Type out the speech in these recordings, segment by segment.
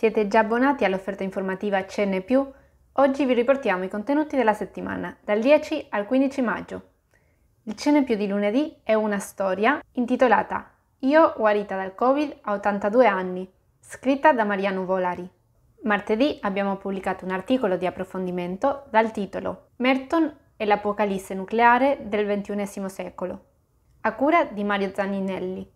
Siete già abbonati all'offerta informativa CN+, oggi vi riportiamo i contenuti della settimana, dal 10 al 15 maggio. Il CN+, di lunedì è una storia intitolata Io guarita dal Covid a 82 anni, scritta da Maria Nuvolari. Martedì abbiamo pubblicato un articolo di approfondimento dal titolo Merton e l'apocalisse nucleare del XXI secolo, a cura di Mario Zaninelli.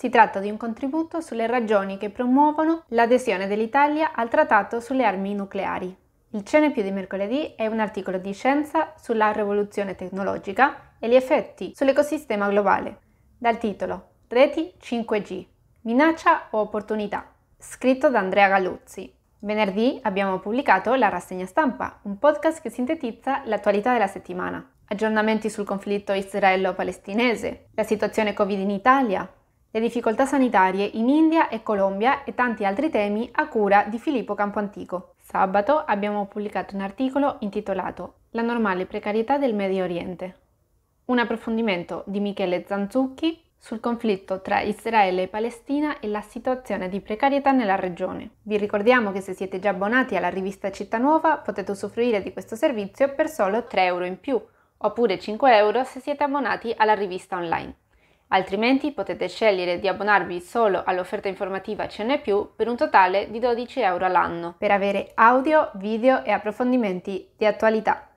Si tratta di un contributo sulle ragioni che promuovono l'adesione dell'Italia al trattato sulle armi nucleari. Il CNP di mercoledì è un articolo di scienza sulla rivoluzione tecnologica e gli effetti sull'ecosistema globale, dal titolo Reti 5G, minaccia o opportunità, scritto da Andrea Galluzzi. Venerdì abbiamo pubblicato la rassegna stampa, un podcast che sintetizza l'attualità della settimana, aggiornamenti sul conflitto israelo-palestinese, la situazione Covid in Italia, le difficoltà sanitarie in India e Colombia e tanti altri temi a cura di Filippo Campoantico. Sabato abbiamo pubblicato un articolo intitolato La normale precarietà del Medio Oriente. Un approfondimento di Michele Zanzucchi sul conflitto tra Israele e Palestina e la situazione di precarietà nella regione. Vi ricordiamo che se siete già abbonati alla rivista Città Nuova potete usufruire di questo servizio per solo 3 euro in più, oppure 5 euro se siete abbonati alla rivista online altrimenti potete scegliere di abbonarvi solo all'offerta informativa CN+, per un totale di 12 euro all'anno, per avere audio, video e approfondimenti di attualità.